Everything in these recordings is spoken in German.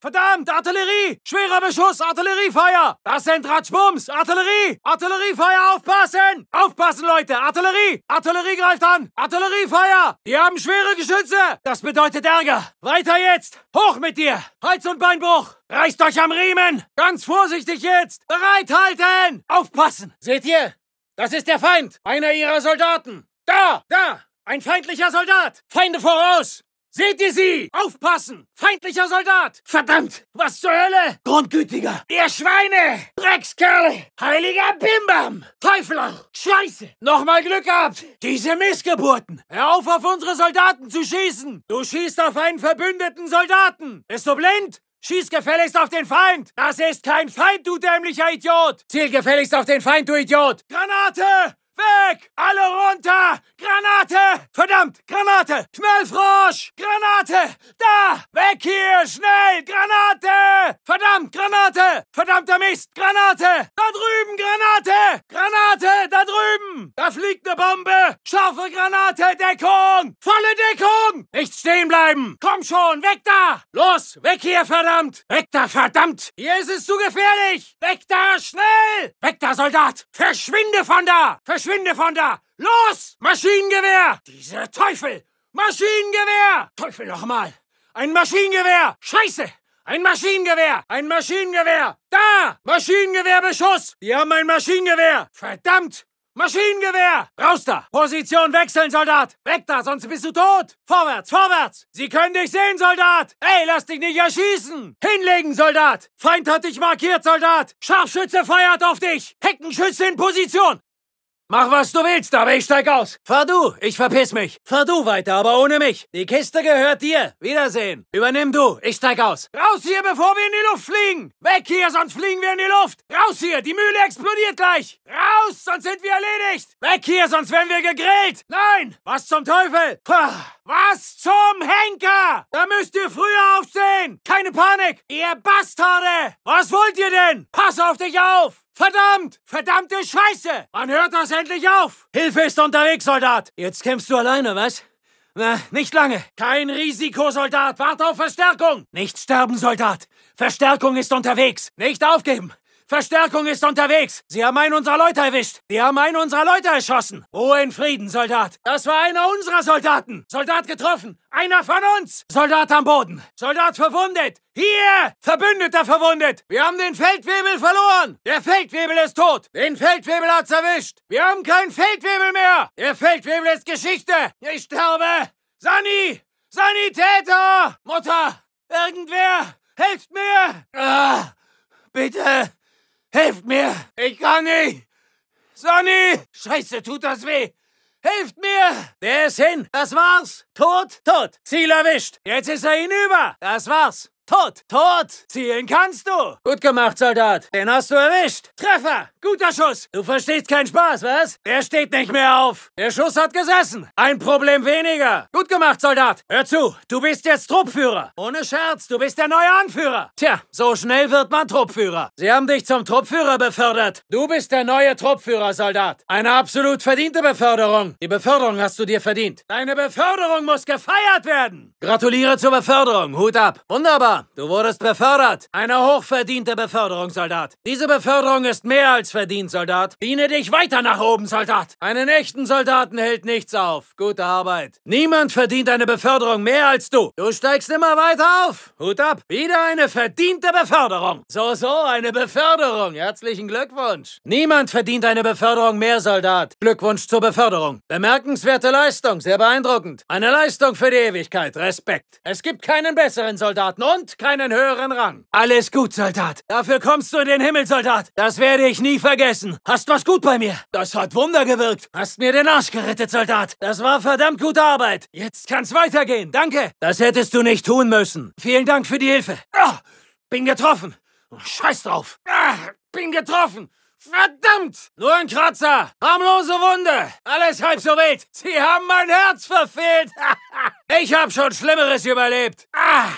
Verdammt, Artillerie! Schwerer Beschuss, Artilleriefeuer! Das sind Ratschbums! Artillerie! Artilleriefeuer, aufpassen! Aufpassen, Leute! Artillerie! Artillerie greift an! Artilleriefeuer! Wir haben schwere Geschütze! Das bedeutet Ärger! Weiter jetzt! Hoch mit dir! Hals- und Beinbruch! Reißt euch am Riemen! Ganz vorsichtig jetzt! Bereit halten! Aufpassen! Seht ihr? Das ist der Feind! Einer ihrer Soldaten! Da! Da! Ein feindlicher Soldat! Feinde voraus! Seht ihr sie? Aufpassen! Feindlicher Soldat! Verdammt! Was zur Hölle? Grundgütiger! Ihr Schweine! Dreckskerle! Heiliger Bimbam! Teufel auch! Scheiße! Nochmal Glück gehabt! Diese Missgeburten! Hör auf, auf unsere Soldaten zu schießen! Du schießt auf einen verbündeten Soldaten! Bist du blind? Schieß gefälligst auf den Feind! Das ist kein Feind, du dämlicher Idiot! Ziel gefälligst auf den Feind, du Idiot! Granate! Weg! Alle runter! Granate! Für Verdammt! Granate! Schnellfrosch! Granate! Da! Weg hier! Schnell! Granate! Verdammt! Granate! Verdammter Mist! Granate! Da drüben! Granate! Granate! Da drüben! Da fliegt eine Bombe! Scharfe Granate! Deckung! Volle Deckung! Nicht stehen bleiben! Komm schon! Weg da! Los! Weg hier! Verdammt! Weg da! Verdammt! Hier ist es zu gefährlich! Weg da! Schnell! Weg da, Soldat! Verschwinde von da! Verschwinde von da! Los! Maschinengewehr! Diese Teufel! Maschinengewehr! Teufel nochmal! Ein Maschinengewehr! Scheiße! Ein Maschinengewehr! Ein Maschinengewehr! Da! Maschinengewehrbeschuss! Wir haben ein Maschinengewehr! Verdammt! Maschinengewehr! Raus da! Position wechseln, Soldat! Weg da, sonst bist du tot! Vorwärts, vorwärts! Sie können dich sehen, Soldat! Ey, lass dich nicht erschießen! Hinlegen, Soldat! Feind hat dich markiert, Soldat! Scharfschütze feuert auf dich! Heckenschütze in Position! Mach was du willst, aber ich steig aus. Fahr du, ich verpiss mich. Fahr du weiter, aber ohne mich. Die Kiste gehört dir. Wiedersehen. Übernimm du, ich steig aus. Raus hier, bevor wir in die Luft fliegen. Weg hier, sonst fliegen wir in die Luft. Raus hier, die Mühle explodiert gleich. Raus, sonst sind wir erledigt. Weg hier, sonst werden wir gegrillt. Nein, was zum Teufel? Puh. Was zum Henker? Da müsst ihr früher aufstehen. Keine Panik, ihr Bastarde. Was wollt ihr denn? Pass auf dich auf. Verdammt! Verdammte Scheiße! Wann hört das endlich auf? Hilfe ist unterwegs, Soldat! Jetzt kämpfst du alleine, was? Na, nicht lange. Kein Risiko, Soldat. Warte auf Verstärkung. Nicht sterben, Soldat. Verstärkung ist unterwegs. Nicht aufgeben. Verstärkung ist unterwegs! Sie haben einen unserer Leute erwischt! Sie haben einen unserer Leute erschossen! Ruhe in Frieden, Soldat! Das war einer unserer Soldaten! Soldat getroffen! Einer von uns! Soldat am Boden! Soldat verwundet! Hier! Verbündeter verwundet! Wir haben den Feldwebel verloren! Der Feldwebel ist tot! Den Feldwebel hat's erwischt! Wir haben keinen Feldwebel mehr! Der Feldwebel ist Geschichte! Ich sterbe! Sani! Sanitäter! Mutter! Irgendwer! Helft mir! Ah, bitte! Helft mir! Ich kann nicht! Sonny! Scheiße, tut das weh! Helft mir! Der ist hin! Das war's! Tot, tot! Ziel erwischt! Jetzt ist er hinüber! Das war's! Tot! Tot! Zielen kannst du! Gut gemacht, Soldat! Den hast du erwischt! Treffer! Guter Schuss! Du verstehst keinen Spaß, was? Der steht nicht mehr auf! Der Schuss hat gesessen! Ein Problem weniger! Gut gemacht, Soldat! Hör zu, du bist jetzt Truppführer! Ohne Scherz, du bist der neue Anführer! Tja, so schnell wird man Truppführer! Sie haben dich zum Truppführer befördert! Du bist der neue Truppführer, Soldat! Eine absolut verdiente Beförderung! Die Beförderung hast du dir verdient! Deine Beförderung muss gefeiert werden! Gratuliere zur Beförderung! Hut ab! Wunderbar! du wurdest befördert. Eine hochverdiente Beförderung, Soldat. Diese Beförderung ist mehr als verdient, Soldat. Diene dich weiter nach oben, Soldat. Einen echten Soldaten hält nichts auf. Gute Arbeit. Niemand verdient eine Beförderung mehr als du. Du steigst immer weiter auf. Hut ab. Wieder eine verdiente Beförderung. So, so, eine Beförderung. Herzlichen Glückwunsch. Niemand verdient eine Beförderung mehr, Soldat. Glückwunsch zur Beförderung. Bemerkenswerte Leistung. Sehr beeindruckend. Eine Leistung für die Ewigkeit. Respekt. Es gibt keinen besseren Soldaten und verdient keinen höheren Rang. Alles gut, Soldat. Dafür kommst du in den Himmel, Soldat. Das werde ich nie vergessen. Hast was gut bei mir. Das hat Wunder gewirkt. Hast mir den Arsch gerettet, Soldat. Das war verdammt gute Arbeit. Jetzt kann's weitergehen. Danke. Das hättest du nicht tun müssen. Vielen Dank für die Hilfe. Ah, bin getroffen. Oh, scheiß drauf. Ah, bin getroffen. Verdammt! Nur ein Kratzer! Harmlose Wunde! Alles halb so wild! Sie haben mein Herz verfehlt! ich hab schon Schlimmeres überlebt! Ah!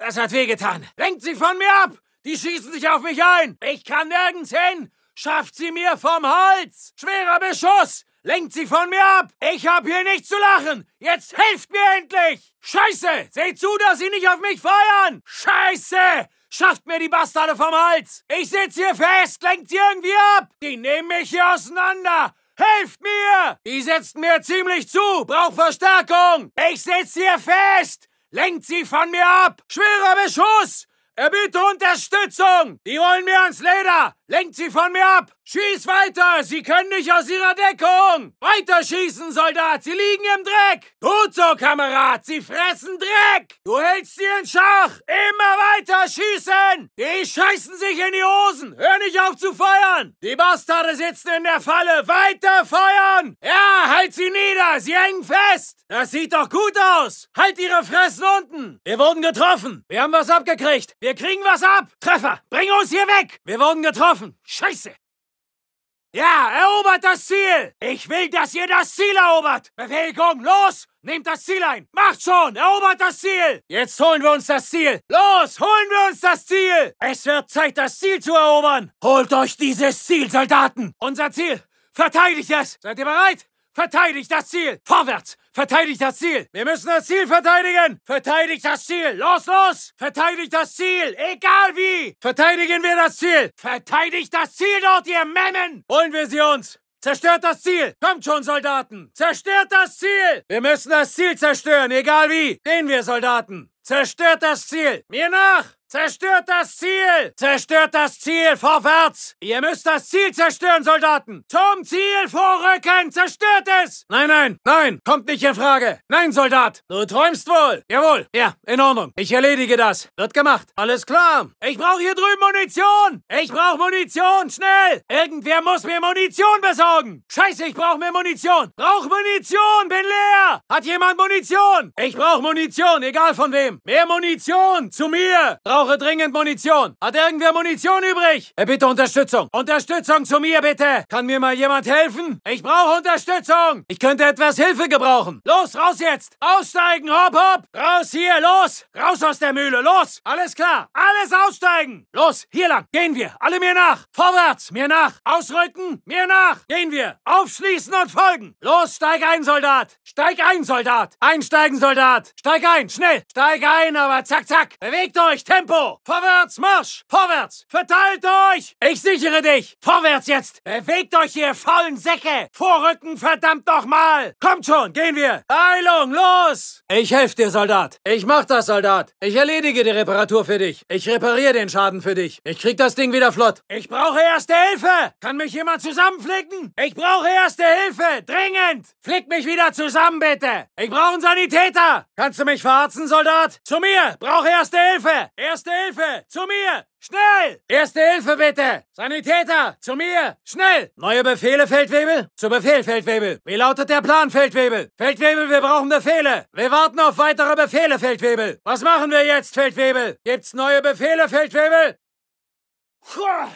Das hat wehgetan. Lenkt sie von mir ab! Die schießen sich auf mich ein! Ich kann nirgends hin! Schafft sie mir vom Holz! Schwerer Beschuss! Lenkt sie von mir ab! Ich hab hier nichts zu lachen! Jetzt helft mir endlich! Scheiße! Seht zu, dass sie nicht auf mich feuern! Scheiße! Schafft mir die Bastarde vom Hals! Ich sitz hier fest! Lenkt sie irgendwie ab! Die nehmen mich hier auseinander! Helft mir! Die setzen mir ziemlich zu! Braucht Verstärkung! Ich sitz hier fest! Lenkt sie von mir ab! Schwerer Beschuss! Er bitte Unterstützung! Die holen mir ans Leder! Lenkt sie von mir ab! Schieß weiter! Sie können nicht aus ihrer Deckung! Weiterschießen, Soldat! Sie liegen im Dreck! Gut so, Kamerad! Sie fressen Dreck! Du hältst sie in Schach! Immer weiter schießen! Die scheißen sich in die Hosen! Hör nicht auf zu feuern! Die Bastarde sitzen in der Falle! Weiter feuern! Ja, halt sie nieder! Sie hängen fest! Das sieht doch gut aus! Halt ihre Fressen unten! Wir wurden getroffen! Wir haben was abgekriegt! Wir wir kriegen was ab! Treffer, bring uns hier weg! Wir wurden getroffen! Scheiße! Ja, erobert das Ziel! Ich will, dass ihr das Ziel erobert! Bewegung, los! Nehmt das Ziel ein! Macht schon! Erobert das Ziel! Jetzt holen wir uns das Ziel! Los! Holen wir uns das Ziel! Es wird Zeit, das Ziel zu erobern! Holt euch dieses Ziel, Soldaten! Unser Ziel! Verteidigt es! Seid ihr bereit? Verteidigt das Ziel! Vorwärts! Verteidigt das Ziel! Wir müssen das Ziel verteidigen! Verteidigt das Ziel! Los, los! Verteidigt das Ziel! Egal wie! Verteidigen wir das Ziel! Verteidigt das Ziel dort, ihr Memmen! Holen wir sie uns! Zerstört das Ziel! Kommt schon, Soldaten! Zerstört das Ziel! Wir müssen das Ziel zerstören, egal wie! Gehen wir, Soldaten! Zerstört das Ziel! Mir nach! Zerstört das Ziel! Zerstört das Ziel! Vorwärts! Ihr müsst das Ziel zerstören, Soldaten! Zum Ziel vorrücken! Zerstört es! Nein, nein, nein! Kommt nicht in Frage! Nein, Soldat! Du träumst wohl! Jawohl! Ja, in Ordnung. Ich erledige das. Wird gemacht. Alles klar. Ich brauche hier drüben Munition! Ich brauche Munition! Schnell! Irgendwer muss mir Munition besorgen! Scheiße, ich brauche mehr Munition! Brauch Munition! Bin leer! Hat jemand Munition? Ich brauche Munition, egal von wem! Problem. Mehr Munition! Zu mir! Brauche dringend Munition! Hat irgendwer Munition übrig? Hey, äh, bitte Unterstützung! Unterstützung zu mir, bitte! Kann mir mal jemand helfen? Ich brauche Unterstützung! Ich könnte etwas Hilfe gebrauchen! Los, raus jetzt! Aussteigen, hopp, hopp! Raus hier, los! Raus aus der Mühle, los! Alles klar! Alles aussteigen! Los, hier lang! Gehen wir! Alle mir nach! Vorwärts! Mir nach! Ausrücken! Mir nach! Gehen wir! Aufschließen und folgen! Los, steig ein, Soldat! Steig ein, Soldat! Einsteigen, Soldat! Steig ein, schnell! Steig Schläge ein, aber zack, zack. Bewegt euch, Tempo. Vorwärts, Marsch. Vorwärts. Verteilt euch. Ich sichere dich. Vorwärts jetzt. Bewegt euch, ihr faulen Säcke. Vorrücken, verdammt nochmal. Kommt schon, gehen wir. Eilung, los. Ich helfe dir, Soldat. Ich mach das, Soldat. Ich erledige die Reparatur für dich. Ich repariere den Schaden für dich. Ich krieg das Ding wieder flott. Ich brauche erste Hilfe. Kann mich jemand zusammenflicken? Ich brauche erste Hilfe. Dringend. Flick mich wieder zusammen, bitte. Ich brauche einen Sanitäter. Kannst du mich verarzen, Soldat? Sofort! Zu mir! Brauche Erste Hilfe! Erste Hilfe! Zu mir! Schnell! Erste Hilfe bitte! Sanitäter! Zu mir! Schnell! Neue Befehle, Feldwebel? Zu Befehl, Feldwebel! Wie lautet der Plan, Feldwebel? Feldwebel, wir brauchen Befehle! Wir warten auf weitere Befehle, Feldwebel! Was machen wir jetzt, Feldwebel? Gibt's neue Befehle, Feldwebel? Huh!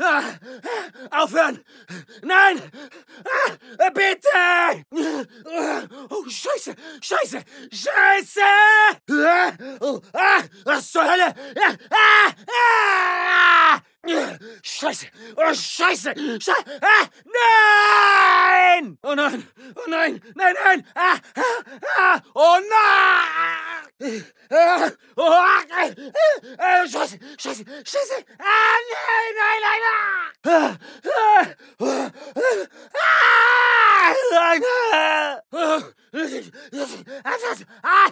Ah, aufhören! Nein! Ah, bitte! Oh, Scheiße! Scheiße! Scheiße! Ah, was zur Hölle? Ah! Ah! Scheiße! Oh, Scheiße! Scheiße! Ah, nein! Oh nein! Oh nein! Nein, nein! Ah, ah, oh nein! Oh, Scheiße! Scheiße! Scheiße! Ah, nein, nein, nein! nein! Ah, ah, ah, ah, ah, ah,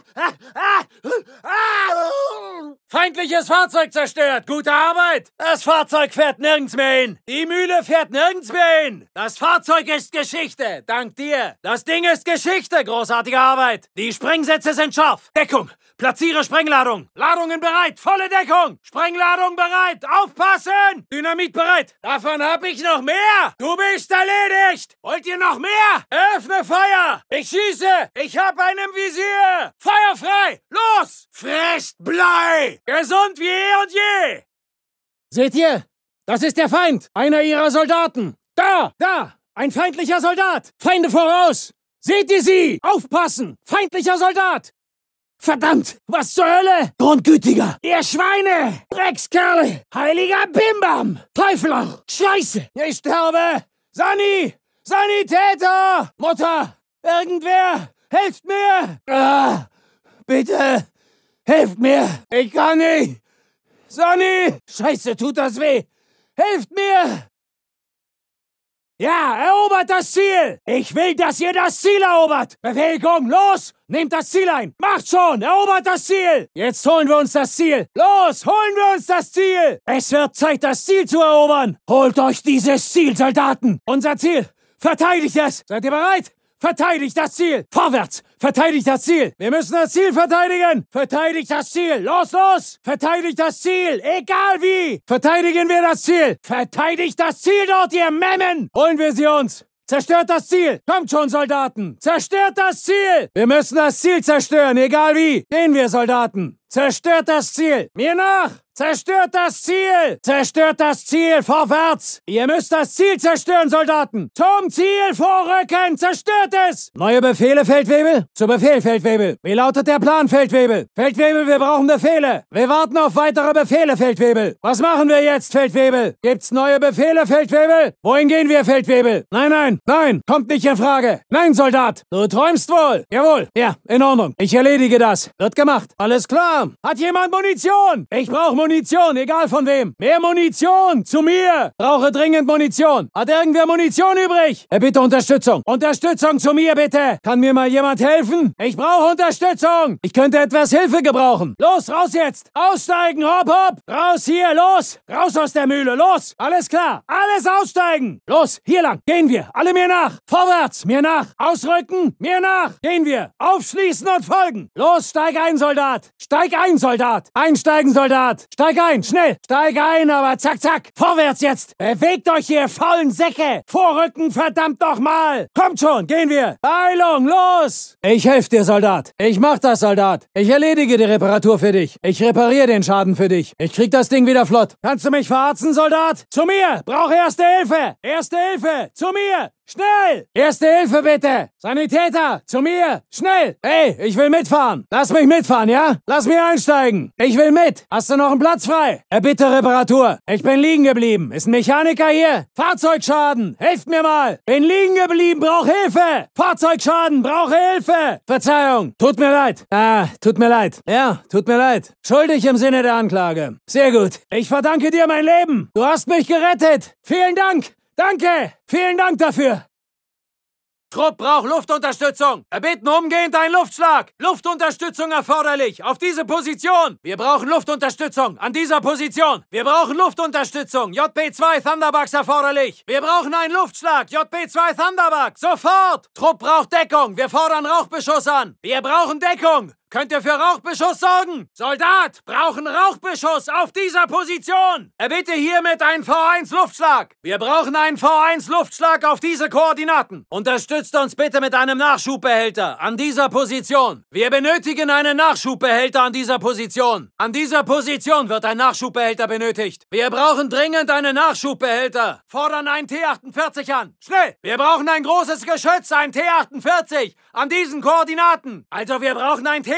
Feindliches Fahrzeug zerstört. Gute Arbeit. Das Fahrzeug fährt nirgends mehr hin. Die Mühle fährt nirgends mehr hin. Das Fahrzeug ist Geschichte. Dank dir. Das Ding ist Geschichte. Großartige Arbeit. Die Sprengsätze sind scharf. Deckung. Platziere Sprengladung. Ladungen bereit. Volle Deckung. Sprengladung bereit. Aufpassen. Dynamit bereit. Davon hab ich noch mehr. Du bist erledigt. Wollt ihr noch mehr? Öffne Feuer. Ich schieße. Ich hab einen Visier. Feuer frei. Los. Frecht Blei. Gesund wie eh und je! Seht ihr? Das ist der Feind! Einer ihrer Soldaten! Da! Da! Ein feindlicher Soldat! Feinde voraus! Seht ihr sie? Aufpassen! Feindlicher Soldat! Verdammt! Was zur Hölle? Grundgütiger! Ihr Schweine! Dreckskerle! Heiliger Bimbam! Teufelau! Scheiße! Ich sterbe! Sani! Sanitäter! Mutter! Irgendwer! Helft mir! Ah, bitte! Helft mir! Ich kann nicht! Sonny! Scheiße, tut das weh! Helft mir! Ja, erobert das Ziel! Ich will, dass ihr das Ziel erobert! Bewegung, los! Nehmt das Ziel ein! Macht schon! Erobert das Ziel! Jetzt holen wir uns das Ziel! Los, holen wir uns das Ziel! Es wird Zeit, das Ziel zu erobern! Holt euch dieses Ziel, Soldaten! Unser Ziel! Verteidigt es! Seid ihr bereit? Verteidigt das Ziel! Vorwärts! Verteidigt das Ziel! Wir müssen das Ziel verteidigen! Verteidigt das Ziel! Los, los! Verteidigt das Ziel! Egal wie! Verteidigen wir das Ziel! Verteidigt das Ziel dort, ihr Memmen! Holen wir sie uns! Zerstört das Ziel! Kommt schon, Soldaten! Zerstört das Ziel! Wir müssen das Ziel zerstören, egal wie! Gehen wir, Soldaten! Zerstört das Ziel! Mir nach! Zerstört das Ziel! Zerstört das Ziel! Vorwärts! Ihr müsst das Ziel zerstören, Soldaten! Zum Ziel vorrücken! Zerstört es! Neue Befehle, Feldwebel? Zu Befehl, Feldwebel! Wie lautet der Plan, Feldwebel? Feldwebel, wir brauchen Befehle! Wir warten auf weitere Befehle, Feldwebel! Was machen wir jetzt, Feldwebel? Gibt's neue Befehle, Feldwebel? Wohin gehen wir, Feldwebel? Nein, nein, nein! Kommt nicht in Frage! Nein, Soldat! Du träumst wohl! Jawohl! Ja, in Ordnung. Ich erledige das. Wird gemacht. Alles klar! Hat jemand Munition? Ich brauche Munition! Munition, egal von wem. Mehr Munition! Zu mir! Brauche dringend Munition. Hat irgendwer Munition übrig? Er äh, bitte Unterstützung. Unterstützung zu mir, bitte. Kann mir mal jemand helfen? Ich brauche Unterstützung. Ich könnte etwas Hilfe gebrauchen. Los, raus jetzt. Aussteigen, hopp, hopp. Raus hier, los. Raus aus der Mühle, los. Alles klar. Alles aussteigen. Los, hier lang. Gehen wir. Alle mir nach. Vorwärts, mir nach. Ausrücken, mir nach. Gehen wir. Aufschließen und folgen. Los, steig ein, Soldat. Steig ein, Soldat. Einsteigen, Soldat. Steig ein, schnell! Steig ein, aber zack, zack! Vorwärts jetzt! Bewegt euch, ihr faulen Säcke! Vorrücken, verdammt doch mal! Kommt schon, gehen wir! Eilung, los! Ich helf dir, Soldat! Ich mach das, Soldat! Ich erledige die Reparatur für dich! Ich repariere den Schaden für dich! Ich krieg das Ding wieder flott! Kannst du mich verarzen, Soldat? Zu mir! Brauche erste Hilfe! Erste Hilfe! Zu mir! Schnell! Erste Hilfe bitte! Sanitäter, zu mir! Schnell! Ey, ich will mitfahren! Lass mich mitfahren, ja? Lass mich einsteigen! Ich will mit! Hast du noch einen Platz frei? Erbitte äh, Reparatur! Ich bin liegen geblieben! Ist ein Mechaniker hier? Fahrzeugschaden! Helft mir mal! Bin liegen geblieben! Brauch Hilfe! Fahrzeugschaden! Brauche Hilfe! Verzeihung! Tut mir leid! Ah, tut mir leid. Ja, tut mir leid. Schuldig im Sinne der Anklage. Sehr gut. Ich verdanke dir mein Leben! Du hast mich gerettet! Vielen Dank! Danke! Vielen Dank dafür! Trupp braucht Luftunterstützung. Erbitten umgehend einen Luftschlag. Luftunterstützung erforderlich. Auf diese Position. Wir brauchen Luftunterstützung. An dieser Position. Wir brauchen Luftunterstützung. JP2 Thunderbugs erforderlich. Wir brauchen einen Luftschlag. JP2 Thunderbugs! Sofort. Trupp braucht Deckung. Wir fordern Rauchbeschuss an. Wir brauchen Deckung. Könnt ihr für Rauchbeschuss sorgen. Soldat, brauchen Rauchbeschuss auf dieser Position. Erbitte hiermit einen V1-Luftschlag. Wir brauchen einen V1-Luftschlag auf diese Koordinaten. Unterstützt uns bitte mit einem Nachschubbehälter an dieser Position. Wir benötigen einen Nachschubbehälter an dieser Position. An dieser Position wird ein Nachschubbehälter benötigt. Wir brauchen dringend einen Nachschubbehälter. Fordern einen T-48 an. Schnell! Wir brauchen ein großes Geschütz, ein T-48, an diesen Koordinaten. Also wir brauchen ein T-48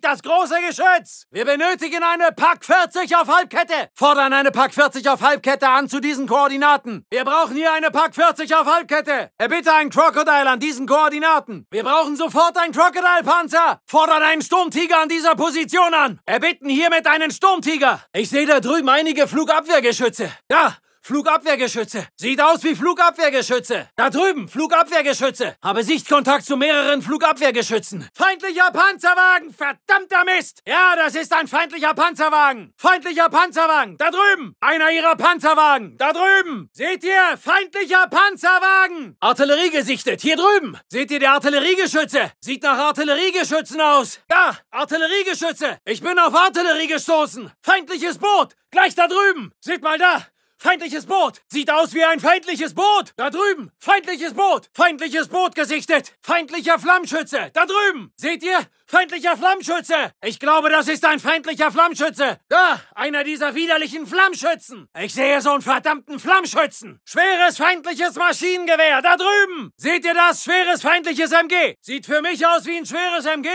das große Geschütz. Wir benötigen eine Pack 40 auf Halbkette. Fordern eine Pack 40 auf Halbkette an zu diesen Koordinaten. Wir brauchen hier eine Pack 40 auf Halbkette. Erbitte äh, einen Crocodile an diesen Koordinaten. Wir brauchen sofort einen Crocodile-Panzer. Fordern einen Sturmtiger an dieser Position an. Erbitten äh, hiermit einen Sturmtiger. Ich sehe da drüben einige Flugabwehrgeschütze. Da, Flugabwehrgeschütze! Sieht aus wie Flugabwehrgeschütze! Da drüben! Flugabwehrgeschütze! Habe Sichtkontakt zu mehreren Flugabwehrgeschützen! Feindlicher Panzerwagen! Verdammter Mist! Ja, das ist ein feindlicher Panzerwagen! Feindlicher Panzerwagen! Da drüben! Einer ihrer Panzerwagen! Da drüben! Seht ihr? Feindlicher Panzerwagen! Artillerie gesichtet! Hier drüben! Seht ihr die Artilleriegeschütze? Sieht nach Artilleriegeschützen aus! Da! Artilleriegeschütze! Ich bin auf Artillerie gestoßen! Feindliches Boot! Gleich da drüben! Seht mal da! Feindliches Boot! Sieht aus wie ein feindliches Boot! Da drüben! Feindliches Boot! Feindliches Boot gesichtet! Feindlicher Flammschütze! Da drüben! Seht ihr? Feindlicher Flammschütze! Ich glaube, das ist ein feindlicher Flammschütze! Da! Einer dieser widerlichen Flammschützen! Ich sehe so einen verdammten Flammschützen! Schweres feindliches Maschinengewehr! Da drüben! Seht ihr das? Schweres feindliches MG! Sieht für mich aus wie ein schweres MG!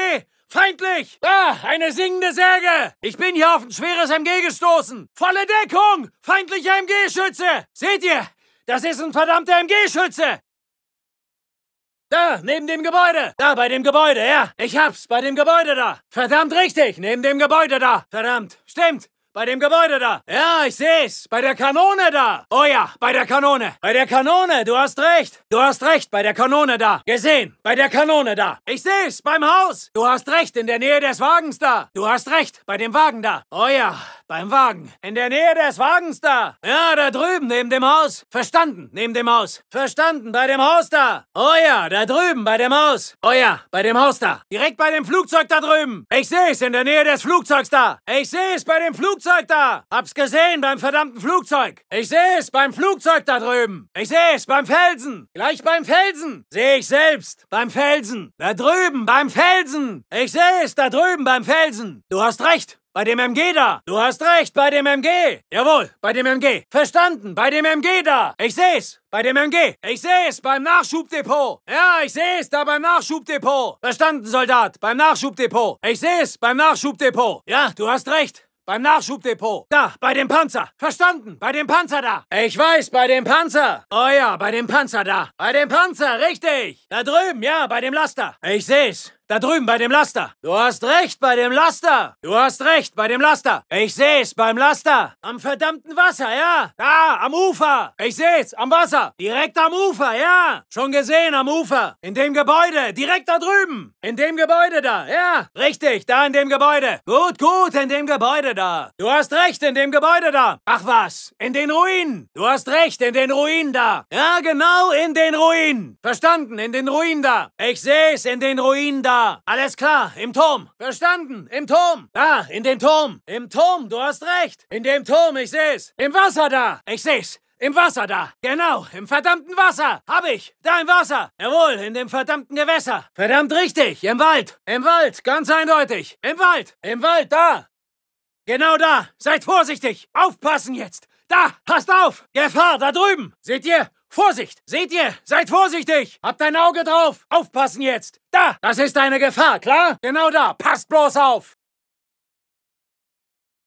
Feindlich! Ah, eine singende Säge! Ich bin hier auf ein schweres MG gestoßen! Volle Deckung! Feindlicher MG-Schütze! Seht ihr? Das ist ein verdammter MG-Schütze! Da, neben dem Gebäude. Da, bei dem Gebäude, ja. Ich hab's, bei dem Gebäude da. Verdammt richtig, neben dem Gebäude da. Verdammt, stimmt. Bei dem Gebäude da! Ja, ich seh's! Bei der Kanone da! Oh ja, bei der Kanone! Bei der Kanone! Du hast recht! Du hast recht! Bei der Kanone da! Gesehen! Bei der Kanone da! Ich seh's! Beim Haus! Du hast recht! In der Nähe des Wagens da! Du hast recht! Bei dem Wagen da! Oh ja, beim Wagen! In der Nähe des Wagens da! Ja, da drüben, neben dem Haus! Verstanden! Neben dem Haus! Verstanden! Bei dem Haus da! Oh ja, da drüben, bei dem Haus! Oh ja, bei dem Haus da! Direkt bei dem Flugzeug da drüben! Ich seh's! In der Nähe des Flugzeugs da! Ich seh's! Bei dem Flugzeug! Flugzeug da! Hab's gesehen beim verdammten Flugzeug! Ich seh's beim Flugzeug da drüben! Ich seh's beim Felsen! Gleich beim Felsen! Seh ich selbst! Beim Felsen! Da drüben beim Felsen! Ich seh's da drüben beim Felsen! Du hast recht! Bei dem MG da. Du hast recht, bei dem MG. Jawohl, bei dem MG. Verstanden, bei dem MG da. Ich seh's. Bei dem MG. Ich seh's beim Nachschubdepot. Ja, ich seh's da beim Nachschubdepot. Verstanden, Soldat. Beim Nachschubdepot. Ich seh's beim Nachschubdepot. Ja, du hast recht. Beim Nachschubdepot. Da, bei dem Panzer. Verstanden, bei dem Panzer da. Ich weiß, bei dem Panzer. Oh ja, bei dem Panzer da. Bei dem Panzer, richtig. Da drüben, ja, bei dem Laster. Ich seh's. Da drüben bei dem Laster. Du hast recht bei dem Laster. Du hast recht bei dem Laster. Ich seh's beim Laster. Am verdammten Wasser, ja. Da, am Ufer. Ich seh's, am Wasser. Direkt am Ufer, ja. Schon gesehen, am Ufer. In dem Gebäude, direkt da drüben. In dem Gebäude da, ja. Richtig, da in dem Gebäude. Gut, gut, in dem Gebäude da. Du hast recht, in dem Gebäude da. Ach was, in den Ruinen. Du hast recht, in den Ruinen da. Ja, genau, in den Ruinen. Verstanden, in den Ruinen da. Ich seh's, in den Ruinen da. Ja, alles klar, im Turm. Verstanden, im Turm. Da, in dem Turm. Im Turm, du hast recht. In dem Turm, ich seh's. Im Wasser da. Ich seh's. Im Wasser da. Genau, im verdammten Wasser. Hab ich. Da im Wasser. Jawohl, in dem verdammten Gewässer. Verdammt richtig, im Wald. Im Wald, ganz eindeutig. Im Wald. Im Wald, da. Genau da. Seid vorsichtig. Aufpassen jetzt. Da, passt auf. Gefahr, da drüben. Seht ihr? Vorsicht! Seht ihr? Seid vorsichtig! Habt ein Auge drauf! Aufpassen jetzt! Da! Das ist eine Gefahr, klar? Genau da! Passt bloß auf!